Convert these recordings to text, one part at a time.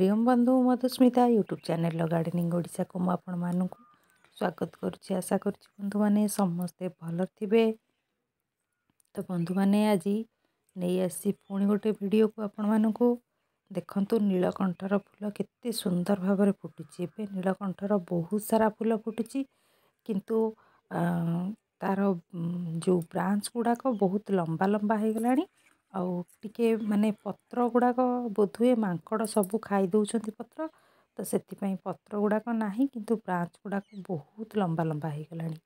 ହରିଓମ୍ ବନ୍ଧୁ ମଧୁସ୍ମିତା ୟୁଟ୍ୟୁବ୍ ଚ୍ୟାନେଲ୍ର ଗାର୍ଡ଼େନିଂ ଓଡ଼ିଶାକୁ ମୁଁ ଆପଣମାନଙ୍କୁ ସ୍ୱାଗତ କରୁଛି ଆଶା କରୁଛି ବନ୍ଧୁମାନେ ସମସ୍ତେ ଭଲ ଥିବେ ତ ବନ୍ଧୁମାନେ ଆଜି ନେଇ ଆସିଛି ପୁଣି ଗୋଟେ ଭିଡ଼ିଓକୁ ଆପଣମାନଙ୍କୁ ଦେଖନ୍ତୁ ନୀଳକଣ୍ଠର ଫୁଲ କେତେ ସୁନ୍ଦର ଭାବରେ ଫୁଟୁଛି ଏବେ ନୀଳକଣ୍ଠର ବହୁତ ସାରା ଫୁଲ ଫୁଟୁଛି କିନ୍ତୁ ତା'ର ଯେଉଁ ବ୍ରାଞ୍ଚ ଗୁଡ଼ାକ ବହୁତ ଲମ୍ବା ଲମ୍ବା ହେଇଗଲାଣି ଆଉ ଟିକେ ମାନେ ପତ୍ର ଗୁଡ଼ାକ ବୋଧହୁଏ ମାଙ୍କଡ଼ ସବୁ ଖାଇ ଦେଉଛନ୍ତି ପତ୍ର ତ ସେଥିପାଇଁ ପତ୍ର ଗୁଡ଼ାକ ନାହିଁ କିନ୍ତୁ ବ୍ରାଞ୍ଚ୍ ଗୁଡ଼ାକ ବହୁତ ଲମ୍ବା ଲମ୍ବା ହେଇଗଲାଣି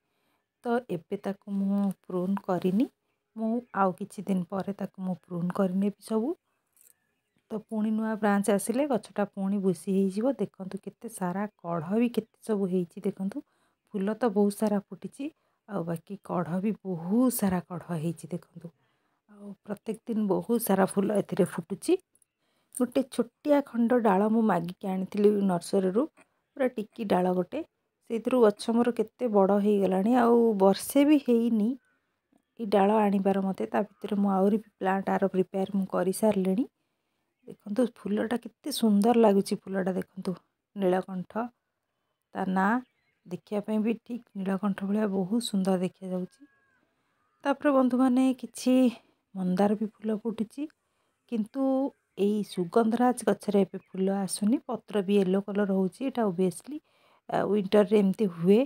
ତ ଏବେ ତାକୁ ମୁଁ ପ୍ରୁନ୍ କରିନି ମୁଁ ଆଉ କିଛି ଦିନ ପରେ ତାକୁ ମୁଁ ପ୍ରୁନ୍ କରିନେବି ସବୁ ତ ପୁଣି ନୂଆ ବ୍ରାଞ୍ଚ୍ ଆସିଲେ ଗଛଟା ପୁଣି ବୁଶି ହେଇଯିବ ଦେଖନ୍ତୁ କେତେ ସାରା କଢ଼ ବି କେତେ ସବୁ ହେଇଛି ଦେଖନ୍ତୁ ଫୁଲ ତ ବହୁତ ସାରା ଫୁଟିଛି ଆଉ ବାକି କଢ଼ ବି ବହୁତ ସାରା କଢ଼ ହେଇଛି ଦେଖନ୍ତୁ ଆଉ ପ୍ରତ୍ୟେକ ଦିନ ବହୁତ ସାରା ଫୁଲ ଏଥିରେ ଫୁଟୁଛି ଗୋଟେ ଛୋଟିଆ ଖଣ୍ଡ ଡାଳ ମୁଁ ମାଗିକି ଆଣିଥିଲି ନର୍ସରୀରୁ ପୁରା ଟିକି ଡାଳ ଗୋଟେ ସେଇଥିରୁ ଗଛ ମୋର କେତେ ବଡ଼ ହେଇଗଲାଣି ଆଉ ବର୍ଷେ ବି ହେଇନି ଏଇ ଡାଳ ଆଣିବାର ମୋତେ ତା ଭିତରେ ମୁଁ ଆହୁରି ବି ପ୍ଲାଣ୍ଟ ଆର ପ୍ରିପେୟାର ମୁଁ କରିସାରିଲିଣି ଦେଖନ୍ତୁ ଫୁଲଟା କେତେ ସୁନ୍ଦର ଲାଗୁଛି ଫୁଲଟା ଦେଖନ୍ତୁ ନୀଳକଣ୍ଠ ତା ନାଁ ଦେଖିବା ପାଇଁ ବି ଠିକ୍ ନୀଳକଣ୍ଠ ଭଳିଆ ବହୁତ ସୁନ୍ଦର ଦେଖାଯାଉଛି ତାପରେ ବନ୍ଧୁମାନେ କିଛି ମନ୍ଦାର ବି ଫୁଲ ଫୁଟିଛି କିନ୍ତୁ ଏଇ ସୁଗନ୍ଧରାଜ ଗଛରେ ଏବେ ଫୁଲ ଆସୁନି ପତ୍ର ବି ୟେଲୋ କଲର୍ ହେଉଛି ଏଇଟା ଓବିୟସ୍ଲି ୱିଣ୍ଟର୍ରେ ଏମିତି ହୁଏ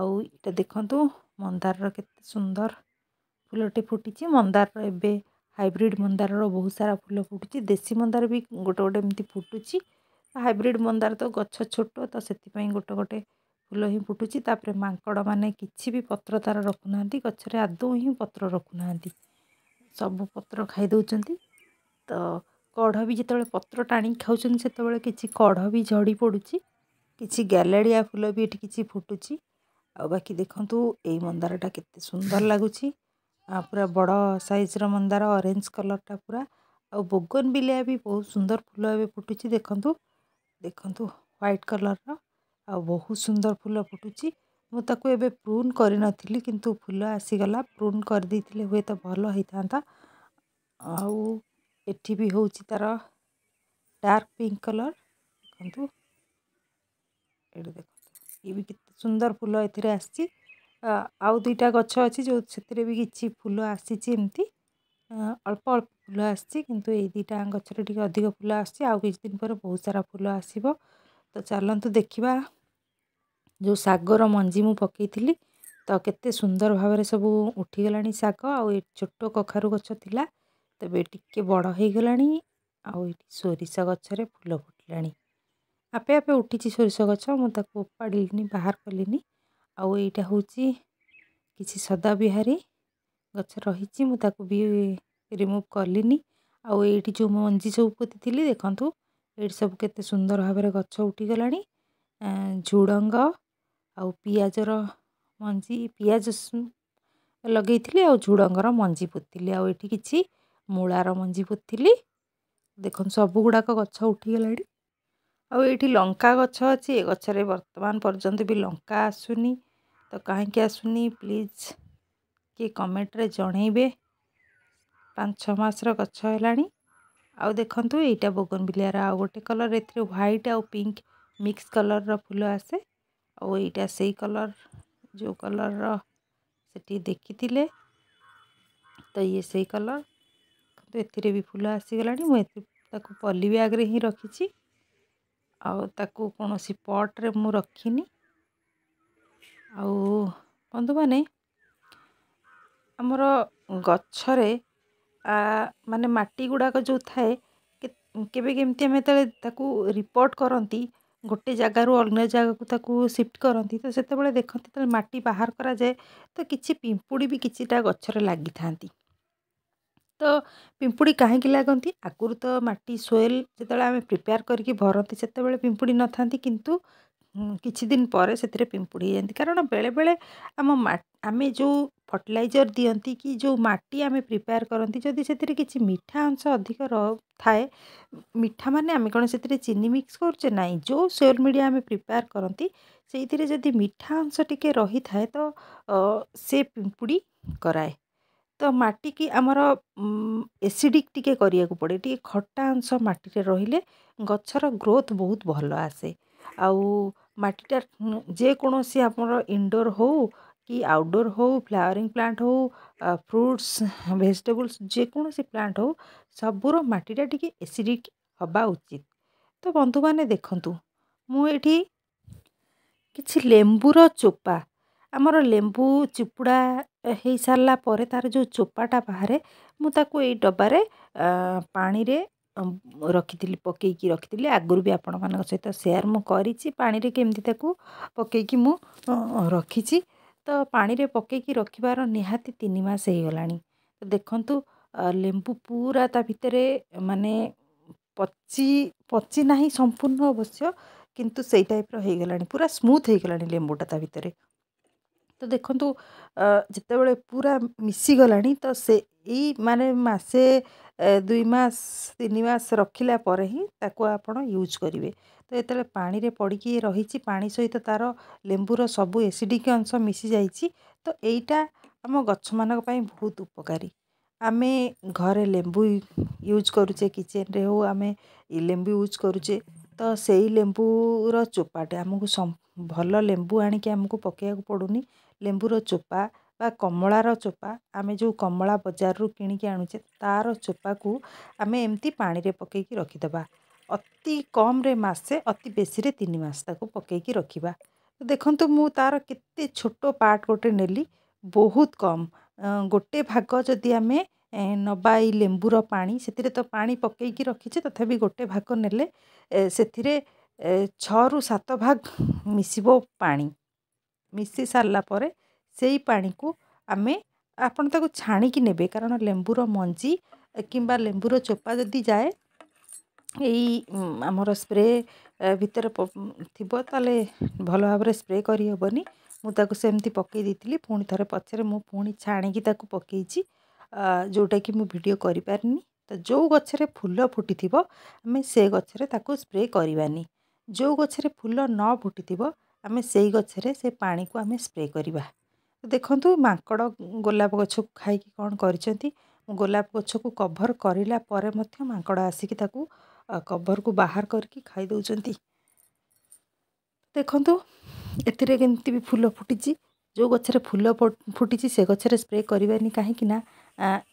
ଆଉ ଏଇଟା ଦେଖନ୍ତୁ ମନ୍ଦାରର କେତେ ସୁନ୍ଦର ଫୁଲଟି ଫୁଟିଛି ମନ୍ଦାରର ଏବେ ହାଇବ୍ରିଡ଼ ମନ୍ଦାରର ବହୁତ ସାରା ଫୁଲ ଫୁଟୁଛି ଦେଶୀ ମନ୍ଦାର ବି ଗୋଟେ ଗୋଟେ ଏମିତି ଫୁଟୁଛି ହାଇବ୍ରିଡ଼ ମନ୍ଦାର ତ ଗଛ ଛୋଟ ତ ସେଥିପାଇଁ ଗୋଟେ ଗୋଟେ ଫୁଲ ହିଁ ଫୁଟୁଛି ତାପରେ ମାଙ୍କଡ଼ମାନେ କିଛି ବି ପତ୍ର ତା'ର ରଖୁନାହାନ୍ତି ଗଛରେ ଆଦୌ ହିଁ ପତ୍ର ରଖୁନାହାନ୍ତି ସବୁ ପତ୍ର ଖାଇଦେଉଛନ୍ତି ତ କଢ଼ ବି ଯେତେବେଳେ ପତ୍ର ଟାଣିକି ଖାଉଛନ୍ତି ସେତେବେଳେ କିଛି କଢ଼ ବି ଝଡ଼ି ପଡ଼ୁଛି କିଛି ଗ୍ୟାଲେରିଆ ଫୁଲ ବି ଏଠି କିଛି ଫୁଟୁଛି ଆଉ ବାକି ଦେଖନ୍ତୁ ଏଇ ମନ୍ଦାରଟା କେତେ ସୁନ୍ଦର ଲାଗୁଛି ପୁରା ବଡ଼ ସାଇଜ୍ର ମନ୍ଦାର ଅରେଞ୍ଜ କଲର୍ଟା ପୁରା ଆଉ ବୋଗନ ବିଲିଆ ବି ବହୁତ ସୁନ୍ଦର ଫୁଲ ଏବେ ଫୁଟୁଛି ଦେଖନ୍ତୁ ଦେଖନ୍ତୁ ହ୍ୱାଇଟ୍ କଲର୍ର ଆଉ ବହୁତ ସୁନ୍ଦର ଫୁଲ ଫୁଟୁଛି ମୁଁ ତାକୁ ଏବେ ପ୍ରୁନ୍ କରିନଥିଲି କିନ୍ତୁ ଫୁଲ ଆସିଗଲା ପ୍ରୁନ୍ କରିଦେଇଥିଲେ ହୁଏତ ଭଲ ହେଇଥାନ୍ତା ଆଉ ଏଠି ବି ହେଉଛି ତା'ର ଡାର୍କ ପିଙ୍କ କଲର୍ ଦେଖନ୍ତୁ ଏଇଟା ଦେଖନ୍ତୁ ଇଏ ବି କେତେ ସୁନ୍ଦର ଫୁଲ ଏଥିରେ ଆସିଛି ଆଉ ଦୁଇଟା ଗଛ ଅଛି ଯେଉଁ ସେଥିରେ ବି କିଛି ଫୁଲ ଆସିଛି ଏମିତି ଅଳ୍ପ ଅଳ୍ପ ଫୁଲ ଆସିଛି କିନ୍ତୁ ଏଇ ଦୁଇଟା ଗଛରେ ଟିକେ ଅଧିକ ଫୁଲ ଆସିଛି ଆଉ କିଛି ଦିନ ପରେ ବହୁତ ସାରା ଫୁଲ ଆସିବ ତ ଚାଲନ୍ତୁ ଦେଖିବା ଯେଉଁ ଶାଗର ମଞ୍ଜି ମୁଁ ପକେଇଥିଲି ତ କେତେ ସୁନ୍ଦର ଭାବରେ ସବୁ ଉଠିଗଲାଣି ଶାଗ ଆଉ ଏ ଛୋଟ କଖାରୁ ଗଛ ଥିଲା ତେବେ ଟିକେ ବଡ଼ ହେଇଗଲାଣି ଆଉ ଏଇଠି ସୋରିଷ ଗଛରେ ଫୁଲ ଫୁଟିଲାଣି ଆପେ ଆପେ ଉଠିଛି ସୋରିଷ ଗଛ ମୁଁ ତାକୁ ଓପାଡ଼ିଲିନି ବାହାର କଲିନି ଆଉ ଏଇଟା ହେଉଛି କିଛି ସଦା ସଦାବିହାରୀ ଗଛ ରହିଛି ମୁଁ ତାକୁ ବି ରିମୁଭ୍ କଲିନି ଆଉ ଏଇଠି ଯେଉଁ ମଞ୍ଜି ସବୁ ପୋତିଥିଲି ଦେଖନ୍ତୁ ଏଇଠି ସବୁ କେତେ ସୁନ୍ଦର ଭାବରେ ଗଛ ଉଠିଗଲାଣି ଝୁଡ଼ଙ୍ଗ ଆଉ ପିଆଜର ମଞ୍ଜି ପିଆଜ ଲଗେଇଥିଲି ଆଉ ଝୁଡ଼ଙ୍ଗର ମଞ୍ଜି ପୋତିଲି ଆଉ ଏଠି କିଛି ମୂଳାର ମଞ୍ଜି ପୋତିଲି ଦେଖନ୍ତୁ ସବୁଗୁଡ଼ାକ ଗଛ ଉଠିଗଲାଣି ଆଉ ଏଇଠି ଲଙ୍କା ଗଛ ଅଛି ଏ ଗଛରେ ବର୍ତ୍ତମାନ ପର୍ଯ୍ୟନ୍ତ ବି ଲଙ୍କା ଆସୁନି ତ କାହିଁକି ଆସୁନି ପ୍ଲିଜ୍ କିଏ କମେଣ୍ଟରେ ଜଣେଇବେ ପାଞ୍ଚ ଛଅ ମାସର ଗଛ ହେଲାଣି ଆଉ ଦେଖନ୍ତୁ ଏଇଟା ବୋଗନ ବିଲିଆର ଆଉ ଗୋଟେ କଲର୍ ଏଥିରେ ହ୍ୱାଇଟ୍ ଆଉ ପିଙ୍କ୍ ମିକ୍ସ କଲର୍ର ଫୁଲ ଆସେ ଆଉ ଏଇଟା ସେଇ କଲର୍ ଯେଉଁ କଲର୍ର ସେଠି ଦେଖିଥିଲେ ତ ଇଏ ସେଇ କଲର୍ କିନ୍ତୁ ଏଥିରେ ବି ଫୁଲ ଆସିଗଲାଣି ମୁଁ ଏଥି ତାକୁ ପଲି ବ୍ୟାଗ୍ରେ ହିଁ ରଖିଛି ଆଉ ତାକୁ କୌଣସି ପଟ୍ରେ ମୁଁ ରଖିନି ଆଉ ବନ୍ଧୁମାନେ ଆମର ଗଛରେ ମାନେ ମାଟି ଗୁଡ଼ାକ ଯେଉଁ ଥାଏ କେବେ କେମିତି ଆମେ ଯେତେବେଳେ ତାକୁ ରିପୋର୍ଟ କରନ୍ତି ଗୋଟେ ଜାଗାରୁ ଅନ୍ୟ ଜାଗାକୁ ତାକୁ ସିଫ୍ଟ କରନ୍ତି ତ ସେତେବେଳେ ଦେଖନ୍ତି ଯେତେବେଳେ ମାଟି ବାହାର କରାଯାଏ ତ କିଛି ପିମ୍ପୁଡ଼ି ବି କିଛିଟା ଗଛରେ ଲାଗିଥାନ୍ତି ତ ପିମ୍ପୁଡ଼ି କାହିଁକି ଲାଗନ୍ତି ଆଗରୁ ତ ମାଟି ସୋଏଲ୍ ଯେତେବେଳେ ଆମେ ପ୍ରିପେୟାର କରିକି ଭରନ୍ତି ସେତେବେଳେ ପିମ୍ପୁଡ଼ି ନଥାନ୍ତି କିନ୍ତୁ କିଛି ଦିନ ପରେ ସେଥିରେ ପିମ୍ପୁଡ଼ି ହେଇଯାନ୍ତି କାରଣ ବେଳେବେଳେ ଆମ ଆମେ ଯେଉଁ ଫର୍ଟିଲାଇଜର୍ ଦିଅନ୍ତି କି ଯେଉଁ ମାଟି ଆମେ ପ୍ରିପେୟାର୍ କରନ୍ତି ଯଦି ସେଥିରେ କିଛି ମିଠା ଅଂଶ ଅଧିକ ର ଥାଏ ମିଠା ମାନେ ଆମେ କ'ଣ ସେଥିରେ ଚିନି ମିକ୍ସ କରୁଛେ ନାହିଁ ଯେଉଁ ସୋଲ୍ ମିଡ଼ିଆ ଆମେ ପ୍ରିପେୟାର୍ କରନ୍ତି ସେଇଥିରେ ଯଦି ମିଠା ଅଂଶ ଟିକେ ରହିଥାଏ ତ ସେ ପିମ୍ପୁଡ଼ି କରାଏ ତ ମାଟିକି ଆମର ଏସିଡ଼ିକ୍ ଟିକେ କରିବାକୁ ପଡ଼େ ଟିକେ ଖଟା ଅଂଶ ମାଟିରେ ରହିଲେ ଗଛର ଗ୍ରୋଥ୍ ବହୁତ ଭଲ ଆସେ ଆଉ ମାଟିଟା ଯେକୌଣସି ଆମର ଇନଡୋର୍ ହେଉ କି ଆଉଟଡ଼ୋର୍ ହେଉ ଫ୍ଲାୱାରିଂ ପ୍ଲାଣ୍ଟ ହେଉ ଫ୍ରୁଟ୍ସ ଭେଜିଟେବୁଲ୍ସ ଯେକୌଣସି ପ୍ଲାଣ୍ଟ ହେଉ ସବୁର ମାଟିଟା ଟିକେ ଏସିଡ଼ିକ୍ ହେବା ଉଚିତ ତ ବନ୍ଧୁମାନେ ଦେଖନ୍ତୁ ମୁଁ ଏଠି କିଛି ଲେମ୍ବୁର ଚୋପା ଆମର ଲେମ୍ବୁ ଚିପୁଡ଼ା ହେଇସାରିଲା ପରେ ତା'ର ଯେଉଁ ଚୋପାଟା ବାହାରେ ମୁଁ ତାକୁ ଏଇ ଡବାରେ ପାଣିରେ ରଖିଥିଲି ପକେଇକି ରଖିଥିଲି ଆଗରୁ ବି ଆପଣମାନଙ୍କ ସହିତ ସେୟାର ମୁଁ କରିଛି ପାଣିରେ କେମିତି ତାକୁ ପକେଇକି ମୁଁ ରଖିଛି ତ ପାଣିରେ ପକେଇକି ରଖିବାର ନିହାତି ତିନି ମାସ ହେଇଗଲାଣି ତ ଦେଖନ୍ତୁ ଲେମ୍ବୁ ପୁରା ତା ଭିତରେ ମାନେ ପଚି ପଚି ନାହିଁ ସମ୍ପୂର୍ଣ୍ଣ ଅବଶ୍ୟ କିନ୍ତୁ ସେଇ ଟାଇପ୍ର ହେଇଗଲାଣି ପୁରା ସ୍ମୁଥ୍ ହେଇଗଲାଣି ଲେମ୍ବୁଟା ତା ଭିତରେ ତ ଦେଖନ୍ତୁ ଯେତେବେଳେ ପୁରା ମିଶିଗଲାଣି ତ ସେ ଏଇ ମାନେ ମାସେ ଦୁଇ ମାସ ତିନି ମାସ ରଖିଲା ପରେ ହିଁ ତାକୁ ଆପଣ ୟୁଜ୍ କରିବେ ତ ଯେତେବେଳେ ପାଣିରେ ପଡ଼ିକି ରହିଛି ପାଣି ସହିତ ତା'ର ଲେମ୍ବୁର ସବୁ ଏସିଡ଼ିକ ଅଂଶ ମିଶିଯାଇଛି ତ ଏଇଟା ଆମ ଗଛମାନଙ୍କ ପାଇଁ ବହୁତ ଉପକାରୀ ଆମେ ଘରେ ଲେମ୍ବୁ ୟୁଜ୍ କରୁଛେ କିଚେନ୍ରେ ହେଉ ଆମେ ଲେମ୍ବୁ ୟୁଜ୍ କରୁଛେ ତ ସେଇ ଲେମ୍ବୁର ଚୋପାଟେ ଆମକୁ ଭଲ ଲେମ୍ବୁ ଆଣିକି ଆମକୁ ପକାଇବାକୁ ପଡ଼ୁନି ଲେମ୍ବୁର ଚୋପା ବା କମଳାର ଚୋପା ଆମେ ଯେଉଁ କମଳା ବଜାରରୁ କିଣିକି ଆଣୁଛେ ତା'ର ଚୋପାକୁ ଆମେ ଏମିତି ପାଣିରେ ପକାଇକି ରଖିଦେବା ଅତି କମ୍ରେ ମାସେ ଅତି ବେଶୀରେ ତିନି ମାସ ତାକୁ ପକାଇକି ରଖିବା ଦେଖନ୍ତୁ ମୁଁ ତା'ର କେତେ ଛୋଟ ପାର୍ଟ ଗୋଟେ ନେଲି ବହୁତ କମ୍ ଗୋଟେ ଭାଗ ଯଦି ଆମେ ନେବା ଏଇ ଲେମ୍ବୁର ପାଣି ସେଥିରେ ତ ପାଣି ପକାଇକି ରଖିଛେ ତଥାପି ଗୋଟେ ଭାଗ ନେଲେ ସେଥିରେ ଛଅରୁ ସାତ ଭାଗ ମିଶିବ ପାଣି ମିଶି ସାରିଲା ପରେ ସେଇ ପାଣିକୁ ଆମେ ଆପଣ ତାକୁ ଛାଣିକି ନେବେ କାରଣ ଲେମ୍ବୁର ମଞ୍ଜି କିମ୍ବା ଲେମ୍ବୁର ଚୋପା ଯଦି ଯାଏ ଏଇ ଆମର ସ୍ପ୍ରେ ଭିତରେ ଥିବ ତାହେଲେ ଭଲ ଭାବରେ ସ୍ପ୍ରେ କରିହେବନି ମୁଁ ତାକୁ ସେମିତି ପକାଇ ଦେଇଥିଲି ପୁଣି ଥରେ ପଛରେ ମୁଁ ପୁଣି ଛାଣିକି ତାକୁ ପକାଇଛି ଯେଉଁଟାକି ମୁଁ ଭିଡ଼ିଓ କରିପାରିନି ତ ଯେଉଁ ଗଛରେ ଫୁଲ ଫୁଟିଥିବ ଆମେ ସେ ଗଛରେ ତାକୁ ସ୍ପ୍ରେ କରିବାନି ଯେଉଁ ଗଛରେ ଫୁଲ ନ ଫୁଟିଥିବ ଆମେ ସେଇ ଗଛରେ ସେ ପାଣିକୁ ଆମେ ସ୍ପ୍ରେ କରିବା ଦେଖନ୍ତୁ ମାଙ୍କଡ଼ ଗୋଲାପ ଗଛକୁ ଖାଇକି କ'ଣ କରିଛନ୍ତି ମୁଁ ଗୋଲାପ ଗଛକୁ କଭର୍ କରିଲା ପରେ ମଧ୍ୟ ମାଙ୍କଡ଼ ଆସିକି ତାକୁ କଭରକୁ ବାହାର କରିକି ଖାଇ ଦେଉଛନ୍ତି ଦେଖନ୍ତୁ ଏଥିରେ କେମିତି ବି ଫୁଲ ଫୁଟିଛି ଯେଉଁ ଗଛରେ ଫୁଲ ଫୁଟିଛି ସେ ଗଛରେ ସ୍ପ୍ରେ କରିବାନି କାହିଁକି ନା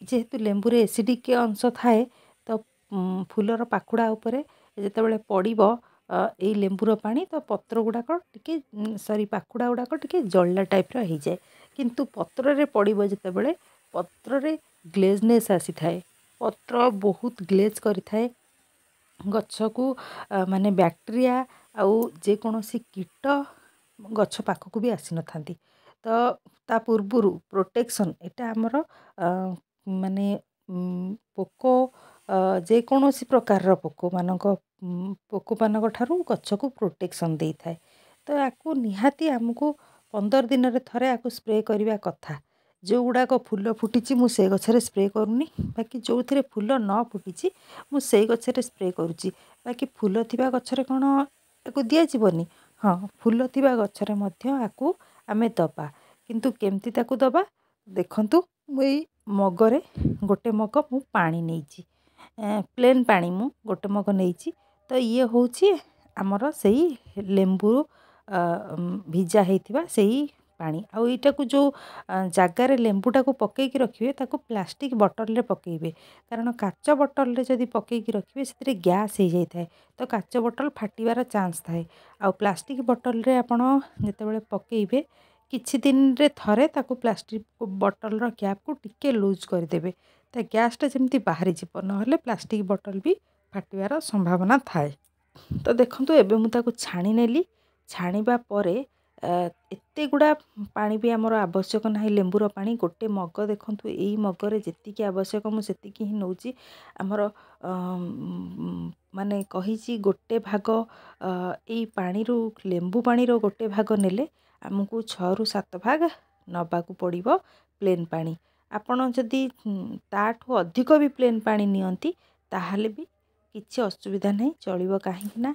ଯେହେତୁ ଲେମ୍ବୁରେ ଏସିଡ଼ିକ୍ ଅଂଶ ଥାଏ ତ ଫୁଲର ପାଖୁଡ଼ା ଉପରେ ଯେତେବେଳେ ପଡ଼ିବ ଏଇ ଲେମ୍ବୁର ପାଣି ତ ପତ୍ର ଗୁଡ଼ାକ ଟିକେ ସରି ପାଖୁଡ଼ା ଗୁଡ଼ାକ ଟିକେ ଜଳିଲା ଟାଇପ୍ର ହେଇଯାଏ କିନ୍ତୁ ପତ୍ରରେ ପଡ଼ିବ ଯେତେବେଳେ ପତ୍ରରେ ଗ୍ଲେଜନେସ୍ ଆସିଥାଏ ପତ୍ର ବହୁତ ଗ୍ଲେଜ୍ କରିଥାଏ ଗଛକୁ ମାନେ ବ୍ୟାକ୍ଟେରିଆ ଆଉ ଯେକୌଣସି କୀଟ ଗଛ ପାଖକୁ ବି ଆସିନଥାନ୍ତି ତ ତା ପୂର୍ବରୁ ପ୍ରୋଟେକ୍ସନ୍ ଏଇଟା ଆମର ମାନେ ପୋକ ଯେକୌଣସି ପ୍ରକାରର ପୋକମାନଙ୍କ ପୋକମାନଙ୍କ ଠାରୁ ଗଛକୁ ପ୍ରୋଟେକ୍ସନ୍ ଦେଇଥାଏ ତ ଆକୁ ନିହାତି ଆମକୁ ପନ୍ଦର ଦିନରେ ଥରେ ଆକୁ ସ୍ପ୍ରେ କରିବା କଥା ଯେଉଁଗୁଡ଼ାକ ଫୁଲ ଫୁଟିଛି ମୁଁ ସେଇ ଗଛରେ ସ୍ପ୍ରେ କରୁନି ବାକି ଯେଉଁଥିରେ ଫୁଲ ନ ଫୁଟିଛି ମୁଁ ସେଇ ଗଛରେ ସ୍ପ୍ରେ କରୁଛି ବାକି ଫୁଲ ଥିବା ଗଛରେ କ'ଣ ଆକୁ ଦିଆଯିବନି ହଁ ଫୁଲ ଥିବା ଗଛରେ ମଧ୍ୟ ଆକୁ ଆମେ ଦେବା କିନ୍ତୁ କେମିତି ତାକୁ ଦେବା ଦେଖନ୍ତୁ ମୁଁ ଏଇ ମଗରେ ଗୋଟେ ମଗ ମୁଁ ପାଣି ନେଇଛି ପ୍ଲେନ୍ ପାଣି ମୁଁ ଗୋଟେ ମଗ ନେଇଛି ତ ଇଏ ହେଉଛି ଆମର ସେଇ ଲେମ୍ବୁ ଭିଜା ହେଇଥିବା ସେଇ ପାଣି ଆଉ ଏଇଟାକୁ ଯେଉଁ ଜାଗାରେ ଲେମ୍ବୁଟାକୁ ପକାଇକି ରଖିବେ ତାକୁ ପ୍ଲାଷ୍ଟିକ୍ ବଟଲ୍ରେ ପକାଇବେ କାରଣ କାଚ ବଟଲ୍ରେ ଯଦି ପକାଇକି ରଖିବେ ସେଥିରେ ଗ୍ୟାସ୍ ହେଇଯାଇଥାଏ ତ କାଚ ବଟଲ୍ ଫାଟିବାର ଚାନ୍ସ ଥାଏ ଆଉ ପ୍ଲାଷ୍ଟିକ୍ ବଟଲ୍ରେ ଆପଣ ଯେତେବେଳେ ପକାଇବେ କିଛି ଦିନରେ ଥରେ ତାକୁ ପ୍ଲାଷ୍ଟିକ୍ ବଟଲ୍ର କ୍ୟାପ୍କୁ ଟିକେ ଲୁଜ୍ କରିଦେବେ ତା ଗ୍ୟାସ୍ଟା ଯେମିତି ବାହାରିଯିବ ନହେଲେ ପ୍ଲାଷ୍ଟିକ୍ ବଟଲ୍ ବି ଫାଟିବାର ସମ୍ଭାବନା ଥାଏ ତ ଦେଖନ୍ତୁ ଏବେ ମୁଁ ତାକୁ ଛାଣି ନେଲି ଛାଣିବା ପରେ ଏତେ ଗୁଡ଼ା ପାଣି ବି ଆମର ଆବଶ୍ୟକ ନାହିଁ ଲେମ୍ବୁର ପାଣି ଗୋଟେ ମଗ ଦେଖନ୍ତୁ ଏଇ ମଗରେ ଯେତିକି ଆବଶ୍ୟକ ମୁଁ ସେତିକି ହିଁ ନେଉଛି ଆମର ମାନେ କହିଛି ଗୋଟେ ଭାଗ ଏଇ ପାଣିରୁ ଲେମ୍ବୁ ପାଣିର ଗୋଟେ ଭାଗ ନେଲେ ଆମକୁ ଛଅରୁ ସାତ ଭାଗ ନେବାକୁ ପଡ଼ିବ ପ୍ଲେନ୍ ପାଣି ଆପଣ ଯଦି ତାଠୁ ଅଧିକ ବି ପ୍ଲେନ୍ ପାଣି ନିଅନ୍ତି ତାହେଲେ ବି କିଛି ଅସୁବିଧା ନାହିଁ ଚଳିବ କାହିଁକିନା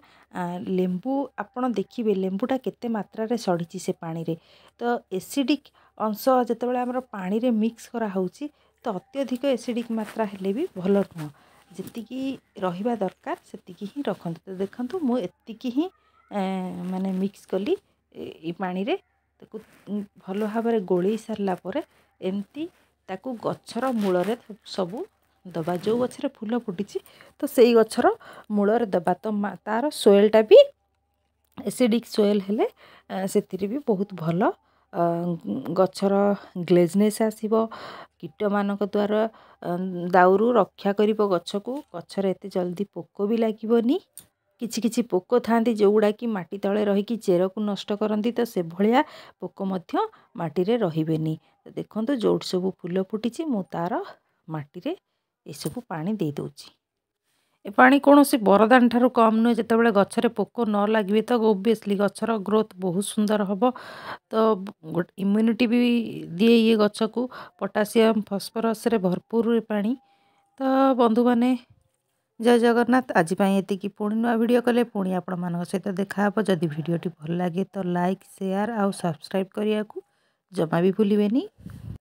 ଲେମ୍ବୁ ଆପଣ ଦେଖିବେ ଲେମ୍ବୁଟା କେତେ ମାତ୍ରାରେ ସଢ଼ିଛି ସେ ପାଣିରେ ତ ଏସିଡ଼ିକ୍ ଅଂଶ ଯେତେବେଳେ ଆମର ପାଣିରେ ମିକ୍ସ କରାହେଉଛି ତ ଅତ୍ୟଧିକ ଏସିଡ଼ିକ୍ ମାତ୍ରା ହେଲେ ବି ଭଲ ନୁହଁ ଯେତିକି ରହିବା ଦରକାର ସେତିକି ହିଁ ରଖନ୍ତୁ ତ ଦେଖନ୍ତୁ ମୁଁ ଏତିକି ହିଁ ମାନେ ମିକ୍ସ କଲି ଏଇ ପାଣିରେ ତାକୁ ଭଲ ଭାବରେ ଗୋଳେଇ ସାରିଲା ପରେ ଏମିତି ତାକୁ ଗଛର ମୂଳରେ ସବୁ ଦେବା ଯେଉଁ ଗଛରେ ଫୁଲ ଫୁଟିଛି ତ ସେଇ ଗଛର ମୂଳରେ ଦେବା ତ ତା'ର ସୋଏଲ୍ଟା ବି ଏସିଡ଼ିକ୍ ସୋଏଲ୍ ହେଲେ ସେଥିରେ ବି ବହୁତ ଭଲ ଗଛର ଗ୍ଲେଜନେସ୍ ଆସିବ କୀଟମାନଙ୍କ ଦ୍ୱାରା ଦାଉରୁ ରକ୍ଷା କରିବ ଗଛକୁ ଗଛରେ ଏତେ ଜଲ୍ଦି ପୋକ ବି ଲାଗିବନି କିଛି କିଛି ପୋକ ଥାଆନ୍ତି ଯେଉଁଗୁଡ଼ାକି ମାଟି ତଳେ ରହିକି ଚେରକୁ ନଷ୍ଟ କରନ୍ତି ତ ସେଭଳିଆ ପୋକ ମଧ୍ୟ ମାଟିରେ ରହିବେନି ତ ଦେଖନ୍ତୁ ଯେଉଁଠି ସବୁ ଫୁଲ ଫୁଟିଛି ମୁଁ ତା'ର ମାଟିରେ ଏସବୁ ପାଣି ଦେଇଦେଉଛି ଏ ପାଣି କୌଣସି ବରଦାନ ଠାରୁ କମ୍ ନୁହେଁ ଯେତେବେଳେ ଗଛରେ ପୋକ ନ ଲାଗିବେ ତ ଓବିୟସ୍ଲି ଗଛର ଗ୍ରୋଥ୍ ବହୁତ ସୁନ୍ଦର ହେବ ତ ଇମ୍ୟୁନିଟି ବି ଦିଏ ଇଏ ଗଛକୁ ପଟାସିୟମ୍ ଫସ୍ଫରସରେ ଭରପୁର ପାଣି ତ ବନ୍ଧୁମାନେ ଜୟ ଜଗନ୍ନାଥ ଆଜି ପାଇଁ ଏତିକି ପୁଣି ନୂଆ ଭିଡ଼ିଓ କଲେ ପୁଣି ଆପଣମାନଙ୍କ ସହିତ ଦେଖାହେବ ଯଦି ଭିଡ଼ିଓଟି ଭଲ ଲାଗେ ତ ଲାଇକ୍ ସେୟାର ଆଉ ସବସ୍କ୍ରାଇବ୍ କରିବାକୁ ଜମା ବି ଭୁଲିବେନି